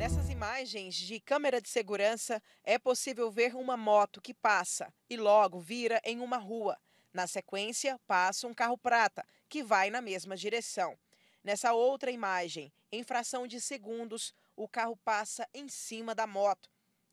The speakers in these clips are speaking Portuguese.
Nessas imagens de câmera de segurança, é possível ver uma moto que passa e logo vira em uma rua. Na sequência, passa um carro prata, que vai na mesma direção. Nessa outra imagem, em fração de segundos, o carro passa em cima da moto.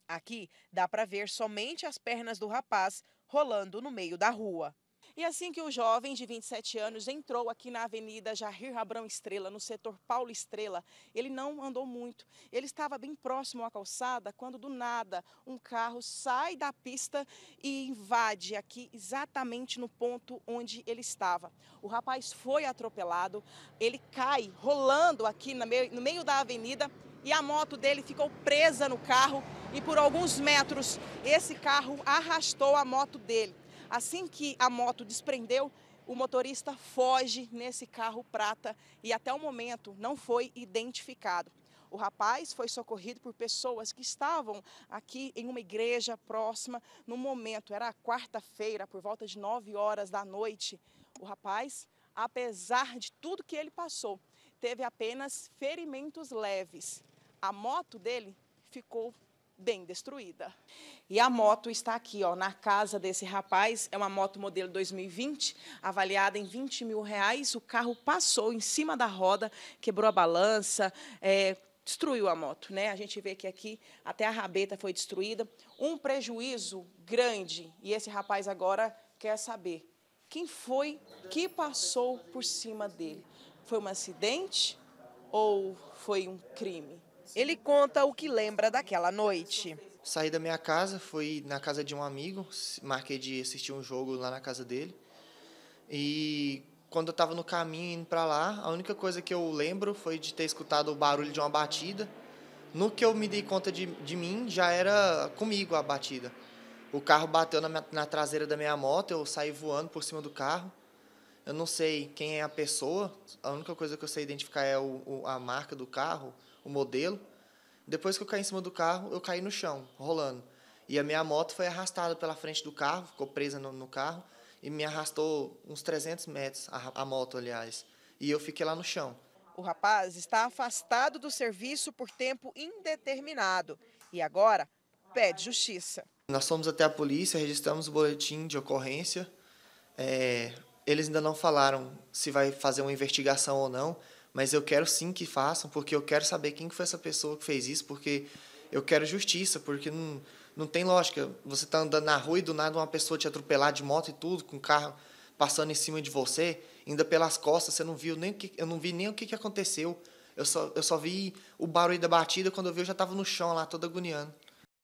Aqui dá para ver somente as pernas do rapaz rolando no meio da rua. E assim que o jovem de 27 anos entrou aqui na Avenida Jair Abrão Estrela, no setor Paulo Estrela, ele não andou muito. Ele estava bem próximo à calçada quando do nada um carro sai da pista e invade aqui exatamente no ponto onde ele estava. O rapaz foi atropelado, ele cai rolando aqui no meio, no meio da avenida e a moto dele ficou presa no carro e por alguns metros esse carro arrastou a moto dele. Assim que a moto desprendeu, o motorista foge nesse carro prata e até o momento não foi identificado. O rapaz foi socorrido por pessoas que estavam aqui em uma igreja próxima. No momento, era quarta-feira, por volta de 9 horas da noite. O rapaz, apesar de tudo que ele passou, teve apenas ferimentos leves. A moto dele ficou bem destruída. E a moto está aqui, ó, na casa desse rapaz. É uma moto modelo 2020, avaliada em 20 mil reais. O carro passou em cima da roda, quebrou a balança, é, destruiu a moto, né? A gente vê que aqui até a rabeta foi destruída, um prejuízo grande. E esse rapaz agora quer saber quem foi que passou por cima dele. Foi um acidente ou foi um crime? Ele conta o que lembra daquela noite. Saí da minha casa, fui na casa de um amigo, marquei de assistir um jogo lá na casa dele. E quando eu estava no caminho indo para lá, a única coisa que eu lembro foi de ter escutado o barulho de uma batida. No que eu me dei conta de, de mim, já era comigo a batida. O carro bateu na, minha, na traseira da minha moto, eu saí voando por cima do carro eu não sei quem é a pessoa, a única coisa que eu sei identificar é o, o, a marca do carro, o modelo. Depois que eu caí em cima do carro, eu caí no chão, rolando. E a minha moto foi arrastada pela frente do carro, ficou presa no, no carro e me arrastou uns 300 metros, a, a moto, aliás. E eu fiquei lá no chão. O rapaz está afastado do serviço por tempo indeterminado e agora pede justiça. Nós fomos até a polícia, registramos o boletim de ocorrência. É, eles ainda não falaram se vai fazer uma investigação ou não, mas eu quero sim que façam, porque eu quero saber quem foi essa pessoa que fez isso, porque eu quero justiça, porque não, não tem lógica. Você tá andando na rua e do nada uma pessoa te atropelar de moto e tudo, com o carro passando em cima de você, ainda pelas costas, você não viu nem o que, eu não vi nem o que, que aconteceu. Eu só, eu só vi o barulho da batida, quando eu vi eu já estava no chão lá, todo agoniando.